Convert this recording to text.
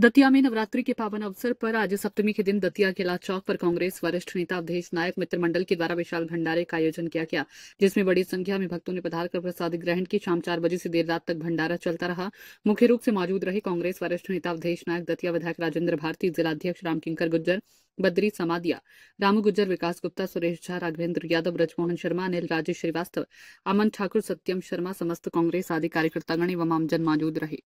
दतिया में नवरात्रि के पावन अवसर पर आज सप्तमी के दिन दतिया किला चौक पर कांग्रेस वरिष्ठ नेता अवधेश नायक मित्र मंडल के द्वारा विशाल भंडारे का आयोजन किया गया जिसमें बड़ी संख्या में भक्तों ने पधारकर प्रसाद ग्रहण की शाम चार बजे से देर रात तक भंडारा चलता रहा मुख्य रूप से मौजूद रहे कांग्रेस वरिष्ठ नेता अवधेश नायक दतिया विधायक राजेंद्र भारती जिलाध्यक्ष रामकिंकर गुज्जर बद्री समादिया रामू गुज्जर विकास गुप्ता सुरेश झा राघवेंद्र यादव ब्रजमोहन शर्मा अनिल राजेश श्रीवास्तव अमन ठाकुर सत्यम शर्मा समस्त कांग्रेस आदि कार्यकर्तागण एवं आमजन मौजूद रहे